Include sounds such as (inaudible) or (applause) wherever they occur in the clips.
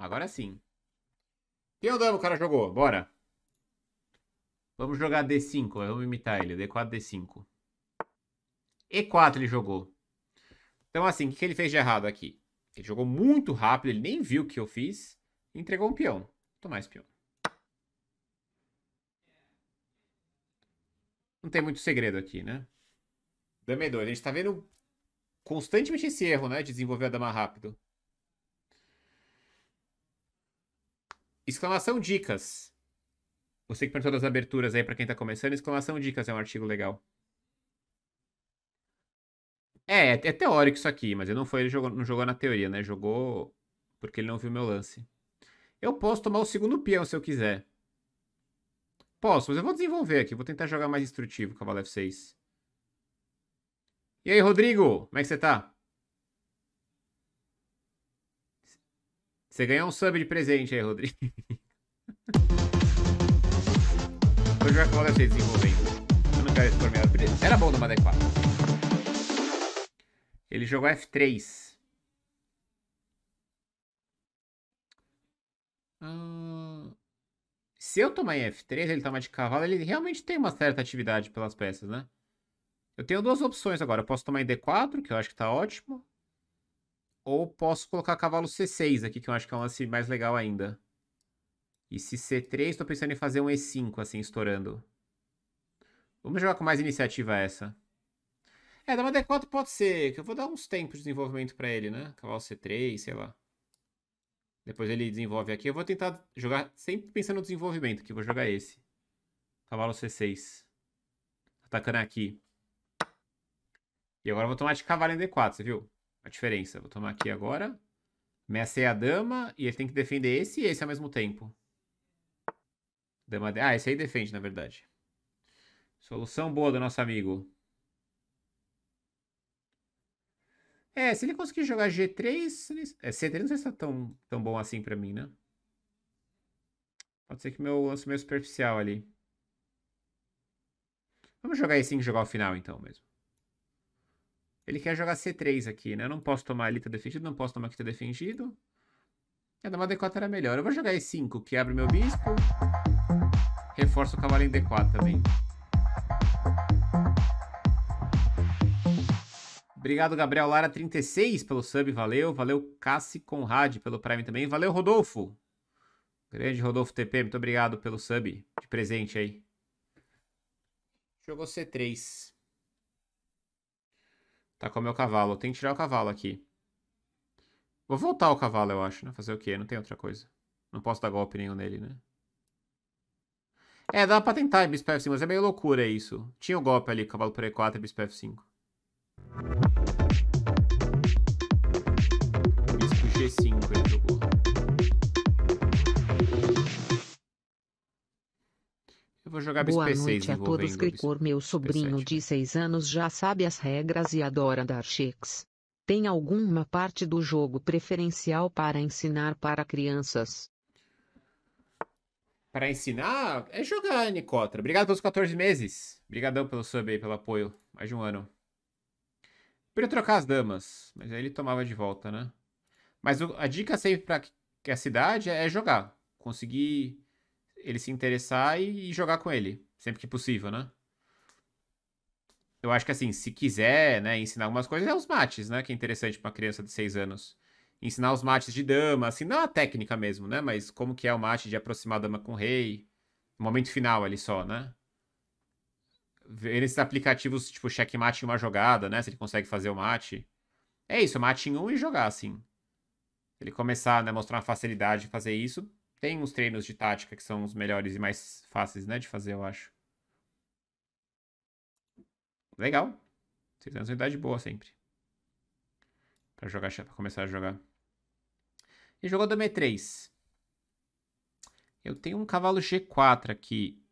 Agora sim. Deu é dano, o cara jogou. Bora. Vamos jogar D5. Né? Vamos imitar ele. D4, D5. E4 ele jogou. Então, assim, o que ele fez de errado aqui? Ele jogou muito rápido, ele nem viu o que eu fiz. Entregou um peão. Vou tomar esse peão. Não tem muito segredo aqui, né? Dama 2. A gente tá vendo constantemente esse erro, né? De desenvolver a dama rápido. Exclamação dicas. Você que perguntou das aberturas aí para quem tá começando, exclamação dicas é um artigo legal. É, é, é teórico isso aqui, mas ele não foi, ele jogou, não jogou na teoria, né? Jogou porque ele não viu meu lance. Eu posso tomar o segundo peão se eu quiser. Posso, mas eu vou desenvolver aqui. Vou tentar jogar mais instrutivo, cavalo F6. E aí, Rodrigo? Como é que você tá? Você ganhou um sub de presente aí, Rodrigo. (laughs) Hoje vai falar dessa desenvolvendo. Eu não quero expor minha Era bom do d 4. Ele jogou F3. Hum... Ah, se eu tomar em F3, ele tomar tá de cavalo, ele realmente tem uma certa atividade pelas peças, né? Eu tenho duas opções agora. Eu posso tomar em D4, que eu acho que tá ótimo. Ou posso colocar cavalo C6 aqui, que eu acho que é um lance mais legal ainda. E se C3, estou pensando em fazer um E5, assim, estourando. Vamos jogar com mais iniciativa essa. É, dama D4 pode ser, que eu vou dar uns tempos de desenvolvimento para ele, né? Cavalo C3, sei lá. Depois ele desenvolve aqui. Eu vou tentar jogar sempre pensando no desenvolvimento, que eu vou jogar esse. Cavalo C6. Atacando aqui. E agora eu vou tomar de cavalo em D4, você viu? a diferença. Vou tomar aqui agora. Ameacei é a dama e ele tem que defender esse e esse ao mesmo tempo. Dama de... Ah, esse aí defende, na verdade. Solução boa do nosso amigo. É, se ele conseguir jogar G3... É, C3 não sei se tá tão, tão bom assim pra mim, né? Pode ser que meu lance meio superficial ali. Vamos jogar E5 e jogar o final então mesmo. Ele quer jogar C3 aqui, né? Eu não posso tomar tá defendido, não posso tomar tá defendido. É, dama D4 era melhor. Eu vou jogar E5, que abre o meu bispo. Reforça o cavalo em D4 também. Obrigado, Gabriel Lara, 36 pelo sub, valeu. Valeu, Cassi Conrad pelo Prime também. Valeu, Rodolfo. Grande Rodolfo TP, muito obrigado pelo sub de presente aí. Jogou C3. Tá com o meu cavalo. Tem que tirar o cavalo aqui. Vou voltar o cavalo, eu acho, né? Fazer o quê? Não tem outra coisa. Não posso dar golpe nenhum nele, né? É, dá pra tentar em bispo F5, mas é meio loucura isso. Tinha o um golpe ali, cavalo por E4 e bispo F5. Bispo G5 ele jogou. Eu vou jogar Boa noite a todos Cricor, meu sobrinho de 6 né? anos já sabe as regras e adora dar cheques. Tem alguma parte do jogo preferencial para ensinar para crianças? Para ensinar é jogar, Nicotra. Obrigado pelos 14 meses. Obrigadão pelo sub aí, pelo apoio. Mais de um ano. Podia trocar as damas, mas aí ele tomava de volta, né? Mas a dica sempre para que a cidade é jogar. Conseguir ele se interessar e, e jogar com ele, sempre que possível, né? Eu acho que assim, se quiser, né, ensinar algumas coisas, é os mates, né? Que é interessante para uma criança de 6 anos. Ensinar os mates de dama, assim, não a técnica mesmo, né? Mas como que é o mate de aproximar a dama com o rei. Momento final ali só, né? Ver esses aplicativos, tipo, checkmate em uma jogada, né? Se ele consegue fazer o mate. É isso, mate em um e jogar, assim. Ele começar, né, mostrar uma facilidade de fazer isso, tem uns treinos de tática que são os melhores e mais fáceis, né, de fazer, eu acho. Legal. Vocês têm uma idade boa sempre. Pra jogar, pra começar a jogar. E jogou dama E3. Eu tenho um cavalo G4 aqui.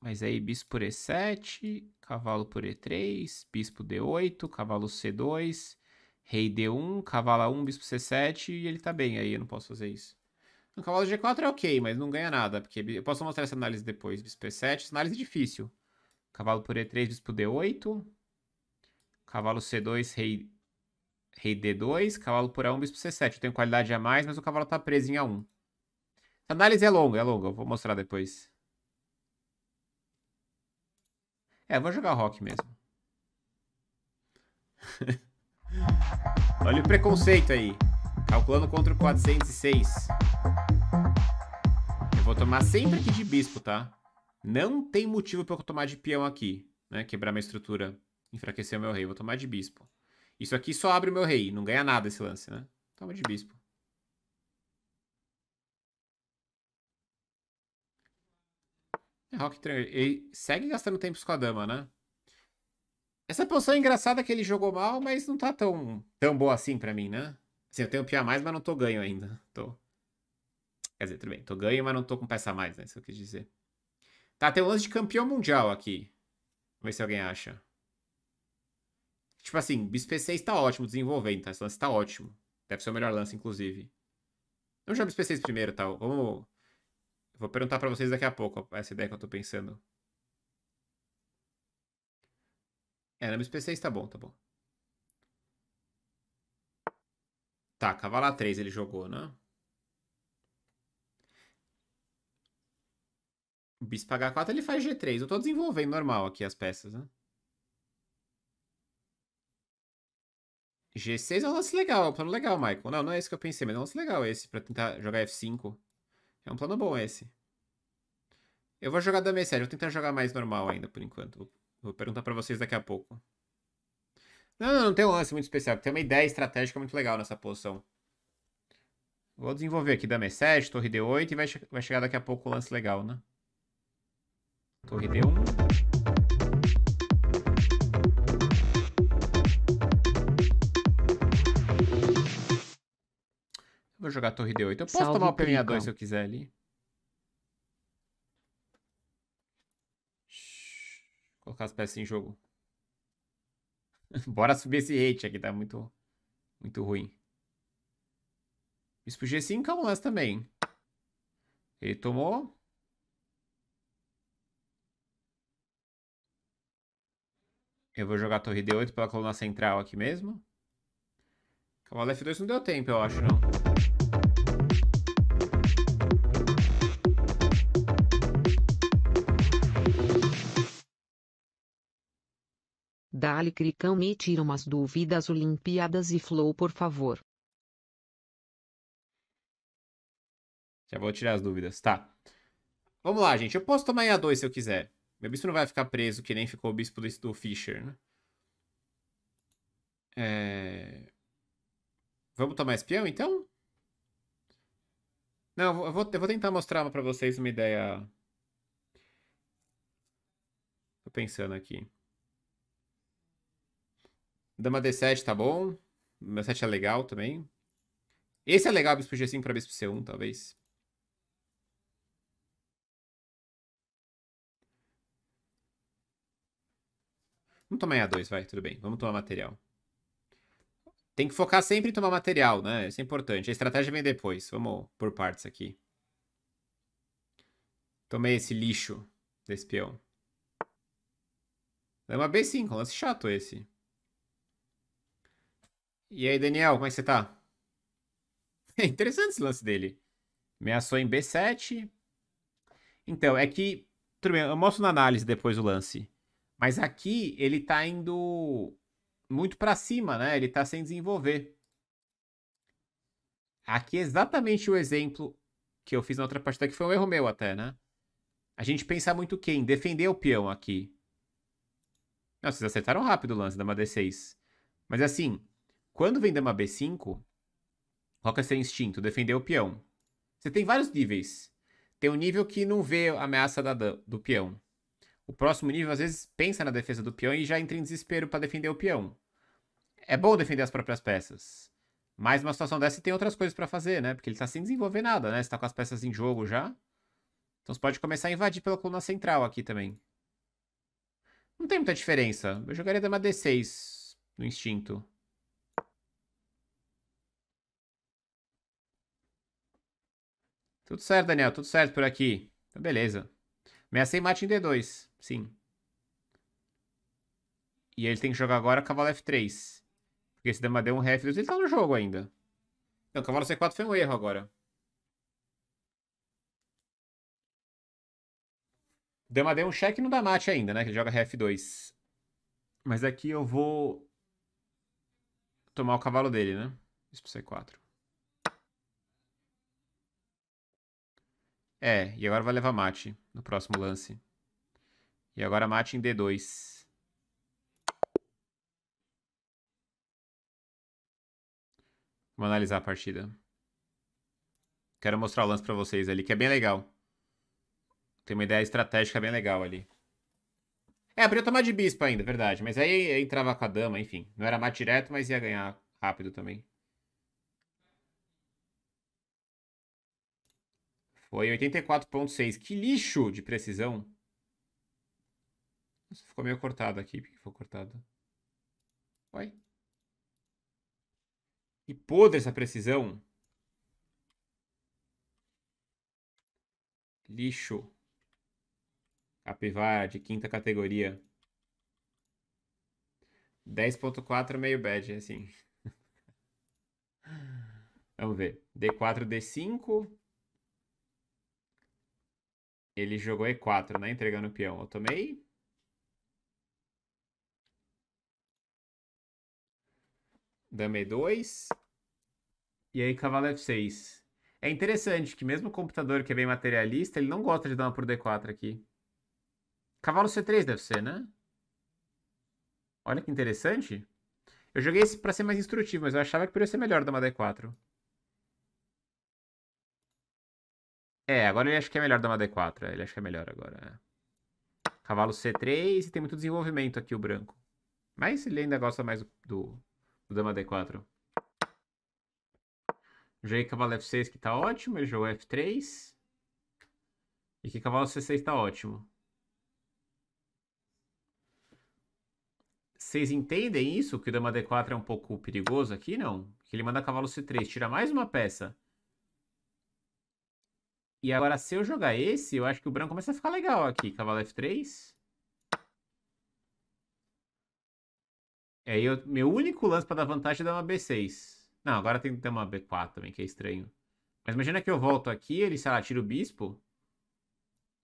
Mas aí é bispo por E7, cavalo por E3, bispo D8, cavalo C2, rei D1, cavalo A1, bispo C7 e ele tá bem. Aí eu não posso fazer isso. O cavalo G4 é ok, mas não ganha nada, porque eu posso mostrar essa análise depois. Bispo E7, essa análise é difícil. Cavalo por E3, bispo D8. Cavalo C2, rei, rei D2. Cavalo por A1, bispo C7. Eu tenho qualidade a mais, mas o cavalo tá preso em A1. Essa análise é longa, é longa. Eu vou mostrar depois. É, vou jogar rock mesmo. (laughs) Olha o preconceito aí. Calculando contra o 406. Eu vou tomar sempre aqui de bispo, tá? Não tem motivo para eu tomar de peão aqui, né? Quebrar minha estrutura, enfraquecer o meu rei. Vou tomar de bispo. Isso aqui só abre o meu rei. Não ganha nada esse lance, né? Toma de bispo. É, Rock ele segue gastando tempo com a dama, né? Essa posição é engraçada que ele jogou mal, mas não tá tão, tão boa assim pra mim, né? sim eu tenho PA mais, mas não tô ganho ainda. Tô... Quer dizer, tudo bem, tô ganho, mas não tô com peça a mais, né? Isso eu quis dizer. Tá, tem um lance de campeão mundial aqui. Vamos ver se alguém acha. Tipo assim, Bispo P6 tá ótimo desenvolvendo, tá? Esse lance tá ótimo. Deve ser o melhor lance, inclusive. Vamos jogar Bispo 6 primeiro, tá? Vamos... vou perguntar pra vocês daqui a pouco essa ideia que eu tô pensando. É, na Bispo P6 tá bom, tá bom. Tá, Cavala 3 ele jogou, né? O Bispo H4 ele faz G3. Eu tô desenvolvendo normal aqui as peças, né? G6 é um lance legal, é um plano legal, Michael. Não, não é esse que eu pensei, mas é um lance legal esse pra tentar jogar F5. É um plano bom esse. Eu vou jogar Dama E7, vou tentar jogar mais normal ainda por enquanto. Vou perguntar pra vocês daqui a pouco. Não, não não tem um lance muito especial. Tem uma ideia estratégica muito legal nessa posição. Vou desenvolver aqui da E7, torre D8 e vai, che vai chegar daqui a pouco o lance legal, né? Torre D1. Vou jogar torre D8. Eu posso Salve tomar o pelinha 2 se eu quiser ali. colocar as peças em jogo. (laughs) Bora subir esse hate aqui, tá muito, muito ruim. Isso G5 é um lance também. Ele tomou. Eu vou jogar a torre D8 pela coluna central aqui mesmo. Cavalo F2 não deu tempo, eu acho, não. Dali Cricão me tira umas dúvidas Olimpíadas e Flow, por favor. Já vou tirar as dúvidas, tá. Vamos lá, gente. Eu posso tomar EA2 se eu quiser. Meu bispo não vai ficar preso, que nem ficou o bispo do Fischer, né? É... Vamos tomar espião, então? Não, eu vou, eu vou tentar mostrar pra vocês uma ideia... Tô pensando aqui. Dama D7 tá bom. Dama 7 é legal também. Esse é legal, bispo G5 para bispo C1, talvez. Vamos tomar A2, vai, tudo bem. Vamos tomar material. Tem que focar sempre em tomar material, né? Isso é importante. A estratégia vem depois. Vamos por partes aqui. Tomei esse lixo desse peão. Dama B5, um lance chato esse. E aí, Daniel, como é que você tá? (laughs) É interessante esse lance dele. Ameaçou em B7. Então, é que. Tudo bem, eu mostro na análise depois o lance. Mas aqui ele tá indo muito para cima, né? Ele tá sem desenvolver. Aqui é exatamente o exemplo que eu fiz na outra partida, que foi um erro meu até, né? A gente pensa muito quem? Defender o peão aqui. Nossa, vocês acertaram rápido o lance da D6. Mas assim, quando vem dama B5, roca seu instinto, defender o peão. Você tem vários níveis. Tem um nível que não vê a ameaça da, do peão. O próximo nível, às vezes, pensa na defesa do peão e já entra em desespero para defender o peão. É bom defender as próprias peças. Mas uma situação dessa tem outras coisas para fazer, né? Porque ele tá sem desenvolver nada, né? Você tá com as peças em jogo já. Então você pode começar a invadir pela coluna central aqui também. Não tem muita diferença. Eu jogaria dama D6 no instinto. Tudo certo, Daniel. Tudo certo por aqui. Então, beleza. Ameacei mate em D2. Sim. E ele tem que jogar agora cavalo F3. Porque esse dama deu um ref 2 ele tá no jogo ainda. Então, cavalo C4 foi um erro agora. Dama deu um cheque dá mate ainda, né? Que ele joga ref 2 Mas aqui eu vou tomar o cavalo dele, né? Isso pro C4. É, e agora vai levar mate no próximo lance. E agora mate em D2. Vamos analisar a partida. Quero mostrar o lance pra vocês ali, que é bem legal. Tem uma ideia estratégica bem legal ali. É, podia tomar de bispo ainda, verdade. Mas aí entrava com a dama, enfim. Não era mate direto, mas ia ganhar rápido também. Foi 84.6. Que lixo de precisão. Nossa, ficou meio cortado aqui. Por que ficou cortado? Ué? Que podre essa precisão. Lixo. Capivara de quinta categoria. 10.4 meio bad, assim. (laughs) Vamos ver. D4, D5. Ele jogou E4, né? Entregando o peão. Eu tomei. Dama E2. E aí, cavalo F6. É interessante que mesmo o computador que é bem materialista, ele não gosta de dar uma por D4 aqui. Cavalo C3 deve ser, né? Olha que interessante. Eu joguei esse para ser mais instrutivo, mas eu achava que poderia ser melhor dar uma D4. É, agora ele acha que é melhor dar uma D4. É, ele acha que é melhor agora. É. Cavalo C3 e tem muito desenvolvimento aqui o branco. Mas ele ainda gosta mais do, do dama D4. Joguei cavalo F6 que tá ótimo, ele jogou F3. E que cavalo C6 tá ótimo. Vocês entendem isso? Que o dama D4 é um pouco perigoso aqui, não? Que ele manda cavalo C3, tira mais uma peça. E agora, se eu jogar esse, eu acho que o branco começa a ficar legal aqui. Cavalo F3. É, e aí, eu, meu único lance para dar vantagem é dar uma B6. Não, agora tem que ter uma B4 também, que é estranho. Mas imagina que eu volto aqui, ele, sei lá, tira o bispo.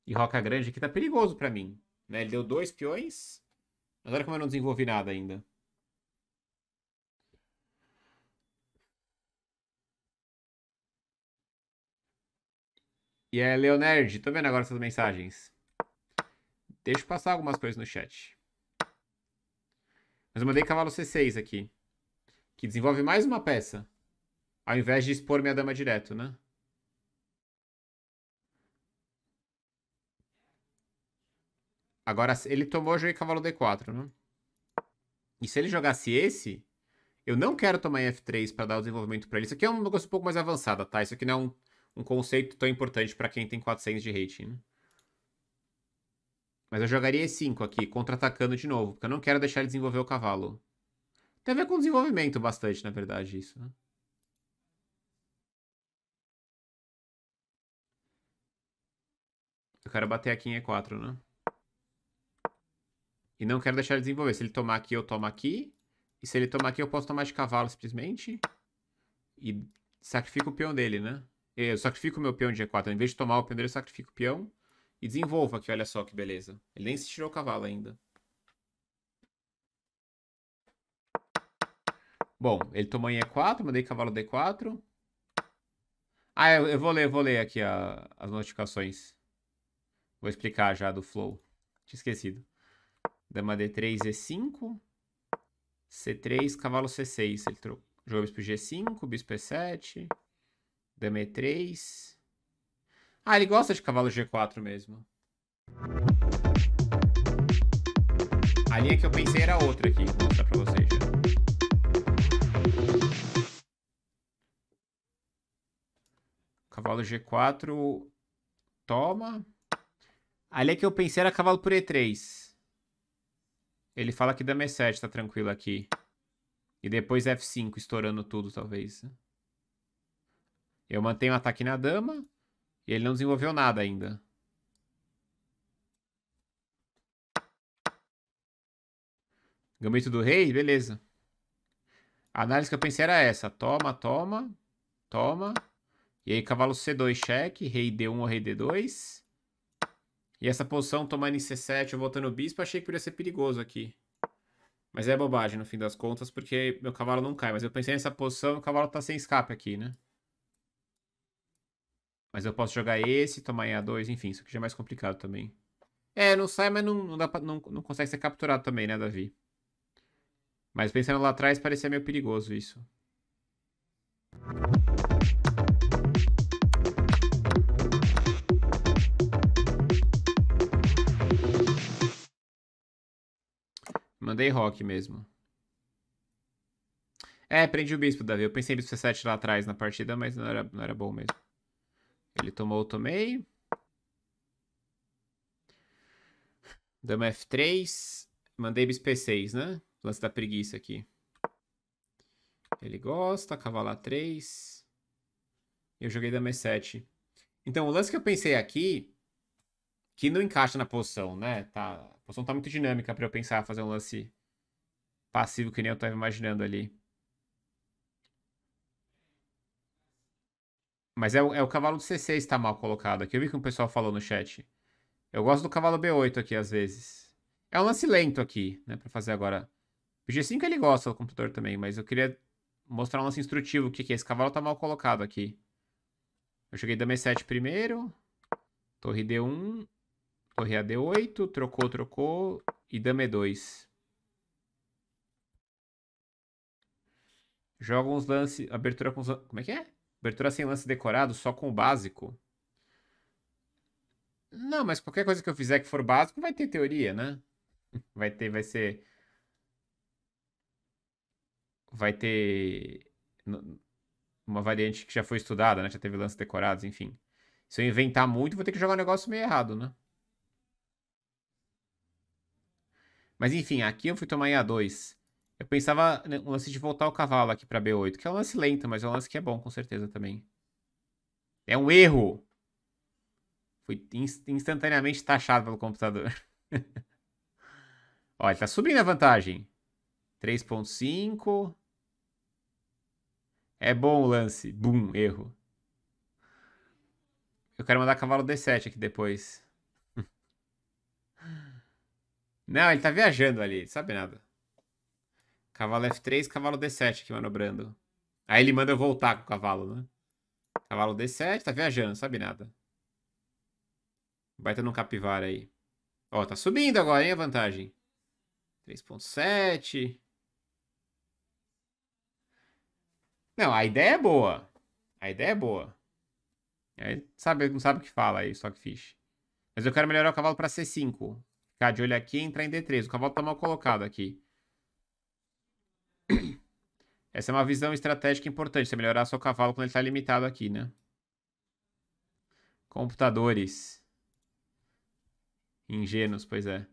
E roca grande aqui tá perigoso para mim. Né? Ele deu dois peões. Mas olha como eu não desenvolvi nada ainda. E é Leonerd, tô tá vendo agora essas mensagens. Deixa eu passar algumas coisas no chat. Mas eu mandei cavalo C6 aqui. Que desenvolve mais uma peça. Ao invés de expor minha dama direto, né? Agora, ele tomou joguei cavalo D4, né? E se ele jogasse esse, eu não quero tomar F3 para dar o desenvolvimento para ele. Isso aqui é um negócio um pouco mais avançado, tá? Isso aqui não é um um conceito tão importante para quem tem 400 de rating. Né? Mas eu jogaria E5 aqui, contra-atacando de novo, porque eu não quero deixar ele desenvolver o cavalo. Tem a ver com desenvolvimento bastante, na verdade, isso. Né? Eu quero bater aqui em E4, né? E não quero deixar ele desenvolver. Se ele tomar aqui, eu tomo aqui. E se ele tomar aqui, eu posso tomar de cavalo, simplesmente. E sacrifico o peão dele, né? É, eu sacrifico meu peão de G4. Ao invés de tomar o peão eu sacrifico o peão. E desenvolvo aqui, olha só que beleza. Ele nem se tirou o cavalo ainda. Bom, ele tomou em E4, mandei cavalo D4. Ah, eu, eu vou ler, vou ler aqui a, as notificações. Vou explicar já do flow. Tinha esquecido. Dama D3, E5. C3, cavalo C6. Ele trocou, jogou bispo G5, bispo E7. Dama E3. Ah, ele gosta de cavalo G4 mesmo. A linha que eu pensei era outra aqui. Vou mostrar pra vocês já. Cavalo G4. Toma. A linha que eu pensei era cavalo por E3. Ele fala que dama E7 tá tranquilo aqui. E depois F5 estourando tudo, talvez. Né? Eu mantenho o ataque na dama. E ele não desenvolveu nada ainda. Gambito do rei, beleza. A análise que eu pensei era essa. Toma, toma, toma. E aí cavalo C2 cheque, rei D1 ou rei D2. E essa posição tomando em C7 ou voltando o bispo, achei que podia ser perigoso aqui. Mas é bobagem no fim das contas, porque meu cavalo não cai. Mas eu pensei nessa posição e o cavalo tá sem escape aqui, né? Mas eu posso jogar esse, tomar em A2, enfim, isso aqui já é mais complicado também. É, não sai, mas não, não, dá pra, não, não consegue ser capturado também, né, Davi? Mas pensando lá atrás, parecia meio perigoso isso. Mandei rock mesmo. É, prendi o bispo, Davi. Eu pensei em bispo C7 lá atrás na partida, mas não era, não era bom mesmo. Ele tomou, tomei. Dama F3. Mandei bis P6, né? Lance da preguiça aqui. Ele gosta, cavalo A3. Eu joguei dama E7. Então, o lance que eu pensei aqui, que não encaixa na posição, né? Tá, a posição tá muito dinâmica para eu pensar fazer um lance passivo que nem eu tava imaginando ali. Mas é o, é o cavalo do C6 está mal colocado aqui. Eu vi que o um pessoal falou no chat. Eu gosto do cavalo B8 aqui, às vezes. É um lance lento aqui, né? Pra fazer agora. O G5 ele gosta do computador também, mas eu queria mostrar um lance instrutivo. O que, que é? Esse cavalo tá mal colocado aqui. Eu cheguei dama E7 primeiro. Torre D1. Torre AD8. Trocou, trocou. E dama E2. Joga uns lances. Abertura com os. Como é que é? Abertura sem lance decorado, só com o básico. Não, mas qualquer coisa que eu fizer que for básico vai ter teoria, né? (laughs) Vai ter, vai ser. Vai ter. Uma variante que já foi estudada, né? Já teve lances decorados, enfim. Se eu inventar muito, vou ter que jogar um negócio meio errado, né? Mas enfim, aqui eu fui tomar em A2. Eu pensava no lance de voltar o cavalo aqui pra B8, que é um lance lento, mas é um lance que é bom, com certeza, também. É um erro! Foi instantaneamente taxado pelo computador. (laughs) Olha, tá subindo a vantagem. 3.5. É bom o lance. Bum, erro. Eu quero mandar cavalo D7 aqui depois. (laughs) Não, ele tá viajando ali, sabe nada. Cavalo F3, cavalo D7 aqui manobrando. Aí ele manda eu voltar com o cavalo, né? Cavalo D7, tá viajando, sabe nada. Baita num capivara aí. Ó, tá subindo agora, hein, a vantagem. 3.7. Não, a ideia é boa. A ideia é boa. Aí sabe, não sabe o que fala aí, Stockfish. Mas eu quero melhorar o cavalo pra C5. Ficar de olho aqui e entrar em D3. O cavalo tá mal colocado aqui. Essa é uma visão estratégica importante. Você melhorar seu cavalo quando ele está limitado aqui, né? Computadores. Ingênuos, pois é.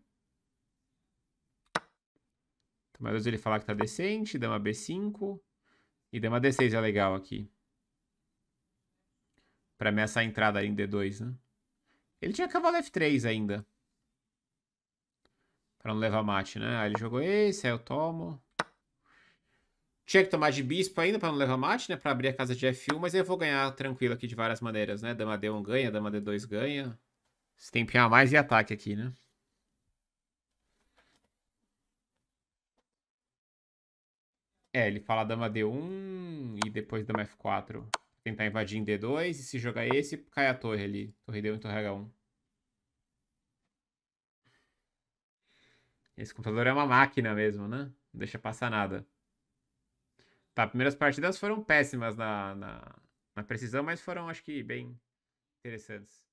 Tomadores ele falar que tá decente. Dama B5. E dama D6 é legal aqui. Pra ameaçar essa entrada aí em D2, né? Ele tinha cavalo F3 ainda. Pra não levar mate, né? Aí ele jogou esse, aí eu tomo. Tinha que tomar de bispo ainda para não levar mate, né? Para abrir a casa de F1, mas eu vou ganhar tranquilo aqui de várias maneiras, né? Dama D1 ganha, dama D2 ganha. Se tem a mais e ataque aqui, né? É, ele fala dama D1 e depois dama F4. Tentar invadir em D2 e se jogar esse, cai a torre ali. Torre D1 e torre H1. Esse computador é uma máquina mesmo, né? Não deixa passar nada. Tá, primeiras partidas foram péssimas na, na, na precisão, mas foram, acho que, bem interessantes.